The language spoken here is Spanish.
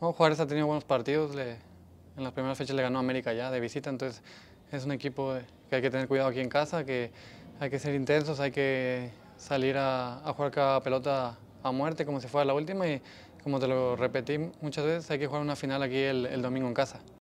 Juárez ha tenido buenos partidos, en las primeras fechas le ganó América ya de visita, entonces es un equipo que hay que tener cuidado aquí en casa, que hay que ser intensos, hay que salir a, jugar cada pelota a muerte como si fuera la última y como te lo repetí muchas veces, hay que jugar una final aquí el domingo en casa.